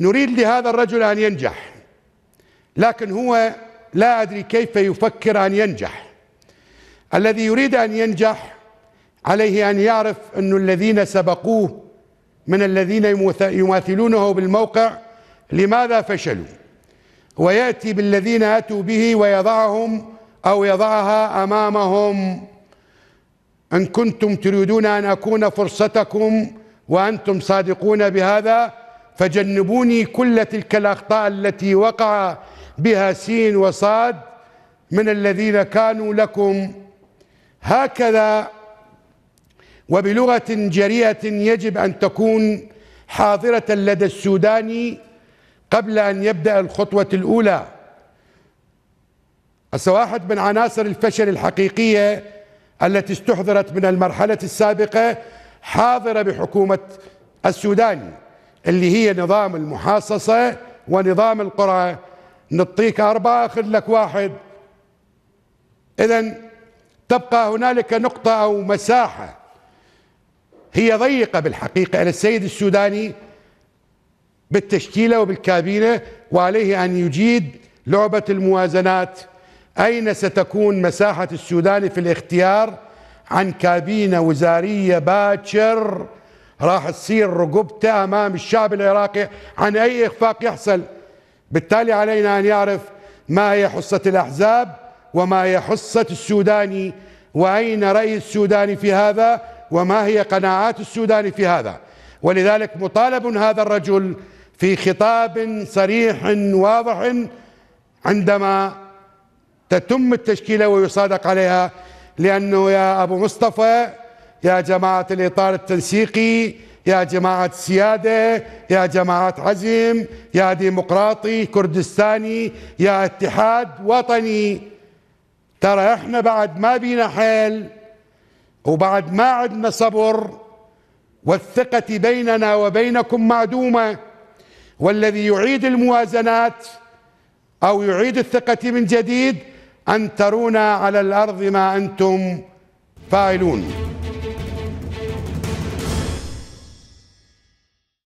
نريد لهذا الرجل أن ينجح لكن هو لا أدري كيف يفكر أن ينجح الذي يريد أن ينجح عليه أن يعرف أن الذين سبقوه من الذين يماثلونه بالموقع لماذا فشلوا ويأتي بالذين أتوا به ويضعهم أو يضعها أمامهم إن كنتم تريدون أن أكون فرصتكم وأنتم صادقون بهذا فجنبوني كل تلك الأخطاء التي وقع بها سين وصاد من الذين كانوا لكم هكذا وبلغة جريئة يجب أن تكون حاضرة لدى السوداني قبل أن يبدأ الخطوة الأولى هسه واحد من عناصر الفشل الحقيقية التي استحضرت من المرحلة السابقة حاضرة بحكومة السوداني اللي هي نظام المحاصصة ونظام القرى نعطيك أربعة أخذ لك واحد إذا تبقى هنالك نقطة أو مساحة هي ضيقة بالحقيقة إلى السيد السوداني بالتشكيلة وبالكابينة وعليه أن يجيد لعبة الموازنات أين ستكون مساحة السودان في الاختيار عن كابينة وزارية باكر راح تصير رقبته امام الشعب العراقي عن اي اخفاق يحصل بالتالي علينا ان يعرف ما هي حصه الاحزاب وما هي حصه السوداني واين راي السوداني في هذا وما هي قناعات السوداني في هذا ولذلك مطالب هذا الرجل في خطاب صريح واضح عندما تتم التشكيله ويصادق عليها لانه يا ابو مصطفى يا جماعة الإطار التنسيقي يا جماعة سيادة يا جماعة عزم يا ديمقراطي كردستاني يا اتحاد وطني ترى احنا بعد ما بينا حيل وبعد ما عندنا صبر والثقة بيننا وبينكم معدومة والذي يعيد الموازنات أو يعيد الثقة من جديد أن ترونا على الأرض ما أنتم فاعلون